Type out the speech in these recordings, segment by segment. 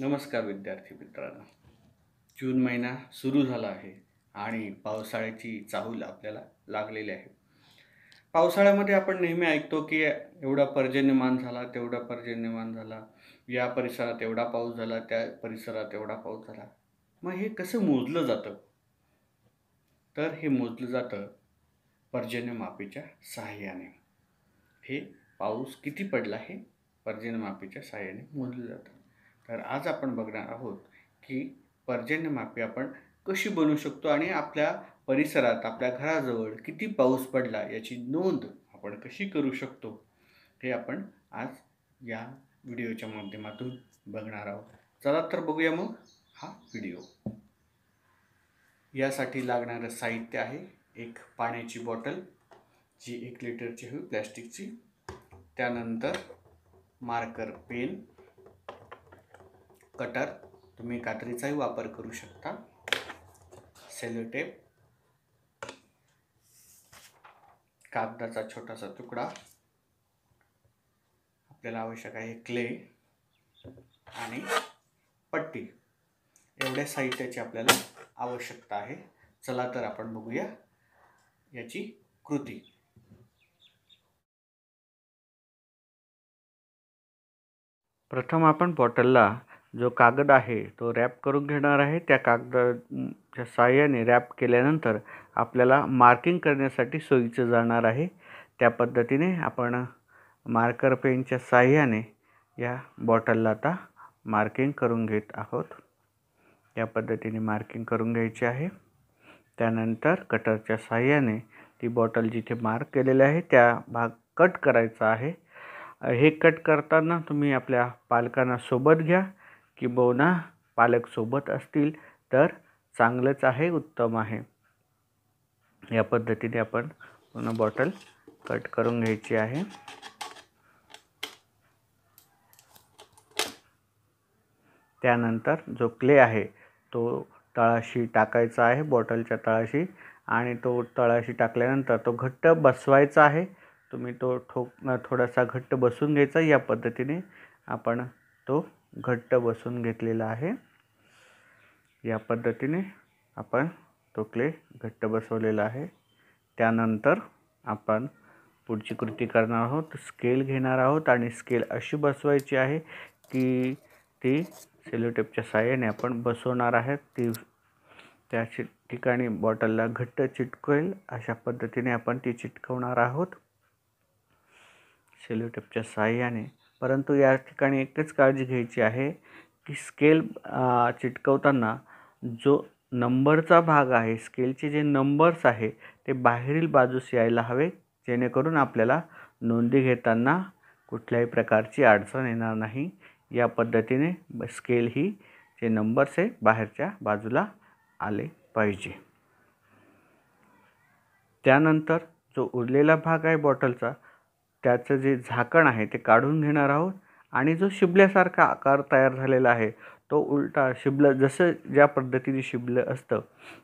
नमस्कार विद्यार्थी मित्रांनो जून महिना सुरू झाला आहे आणि पावसाळ्याची चाहूल आपल्याला लागलेली आहे पावसाळ्यामध्ये आपण नेहमी ऐकतो की एवढा पर्जन्यमान झाला तेवढा पर्जन्यमान झाला या परिसरात एवढा पाऊस झाला त्या परिसरात एवढा पाऊस झाला मग हे कसं मोजलं जातं तर हे मोजलं जातं पर्जन्यमापीच्या सहाय्याने हे पाऊस किती पडला हे पर्जन्यमापीच्या सहाय्याने मोजलं जातं तर आज आपण बघणार आहोत की पर्जन्यमापी आपण कशी बनवू शकतो आणि आपल्या परिसरात आपल्या घराजवळ किती पाऊस पडला याची नोंद आपण कशी करू शकतो हे आपण आज या व्हिडिओच्या माध्यमातून बघणार आहोत चला तर बघूया मग हा व्हिडिओ यासाठी लागणारं साहित्य आहे एक पाण्याची बॉटल जी एक लिटरची हवी प्लॅस्टिकची त्यानंतर मार्कर पेन कटर तुम्ही कात्रीचाही वापर करू शकता सेलोटेप कागदाचा छोटासा तुकडा आपल्याला आवश्यक आहे क्ले आणि पट्टी एवढ्या साहित्याची आपल्याला आवश्यकता आहे चला तर आपण बघूया याची कृती प्रथम आपण बॉटलला जो कागद आहे तो रॅप करून घेणार आहे त्या कागदाच्या साहाय्याने रॅप केल्यानंतर आपल्याला मार्किंग करण्यासाठी सोयीचं जाणार आहे त्या पद्धतीने आपण मार्कर पेनच्या साहाय्याने या बॉटलला आता मार्किंग करून घेत आहोत या पद्धतीने मार्किंग करून घ्यायची आहे त्यानंतर कटरच्या साह्याने ती बॉटल जिथे मार्क केलेली आहे त्या भाग कट करायचा आहे हे कट करताना तुम्ही आपल्या पालकांना सोबत घ्या की किंबहुना पालक सोबत असतील तर चांगलंच आहे उत्तम आहे या पद्धतीने आपण पूर्ण बॉटल कट करून घ्यायची आहे त्यानंतर जो क्ले आहे तो तळाशी टाकायचा आहे बॉटलच्या तळाशी आणि तो तळाशी टाकल्यानंतर तो घट्ट बसवायचा आहे तुम्ही तो ठोक थोडासा घट्ट बसून घ्यायचा या पद्धतीने आपण तो घट्ट बसून घेतलेला आहे या पद्धतीने आपण तो क्ले घट्ट बसवलेला आहे त्यानंतर आपण पुढची कृती करणार आहोत स्केल घेणार आहोत आणि स्केल अशी बसवायची आहे की ती सेलोटेपच्या साहाय्याने आपण बसवणार आहेत ती त्या चि ठिकाणी बॉटलला घट्ट चिटकवेल अशा पद्धतीने आपण ती चिटकवणार आहोत सेलोटेपच्या साहाय्याने परंतु या ठिकाणी एकच काळजी घ्यायची आहे की स्केल चिटकवताना जो नंबरचा भाग आहे स्केलचे जे नंबर्स आहे ते बाहेरील बाजूस यायला हवे जेणेकरून आपल्याला नोंदी घेताना कुठल्याही प्रकारची अडचण येणार नाही या पद्धतीने स्केल ही जे नंबर्स आहे बाहेरच्या बाजूला आले पाहिजे त्यानंतर जो उरलेला भाग आहे बॉटलचा त्याचं जे झाकण आहे ते काढून घेणार आहोत आणि जो शिबल्यासारखा आकार तयार झालेला आहे तो उलटा शिबलं जसं ज्या पद्धतीने शिबलं असतं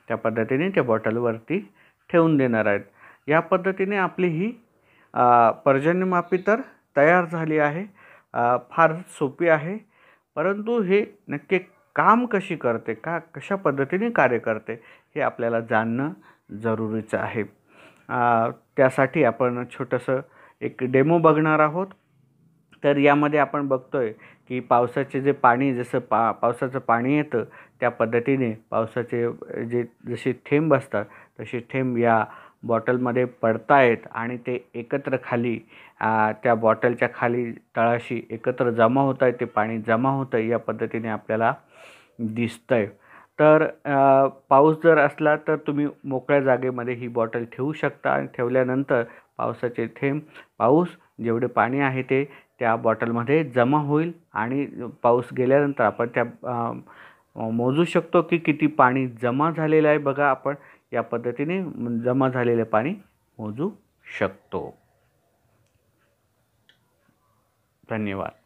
त्या पद्धतीने त्या बॉटलवरती ठेवून देणार आहेत या पद्धतीने आपली ही पर्जन्यमापी तर तयार झाली आहे फार सोपी आहे परंतु हे नक्की काम कशी करते का कशा पद्धतीने कार्य करते हे आपल्याला जाणणं जरुरीचं आहे त्यासाठी आपण छोटंसं एक डेमो बघणार आहोत तर यामध्ये आपण बघतो आहे की पावसाचे जे पाणी जसं पा पावसाचं पाणी येतं त्या पद्धतीने पावसाचे जे जसे थेंब असतात तसे थेंब या बॉटलमध्ये पडतायत आणि ते एकत्र खाली त्या बॉटलच्या खाली तळाशी एकत्र जमा होत आहे ते पाणी जमा होतं आहे या पद्धतीने आपल्याला दिसतं आहे तर पाऊस जर असला तर तुम्ही मोकळ्या जागेमध्ये ही बॉटल ठेवू शकता आणि ठेवल्यानंतर पावसाचे थेंब पाऊस जेवढे पाणी आहे ते त्या बॉटलमध्ये जमा होईल आणि पाऊस गेल्यानंतर आपण त्या मोजू शकतो की किती पाणी जमा झालेलं आहे बघा आपण या पद्धतीने जमा झालेले पाणी मोजू शकतो धन्यवाद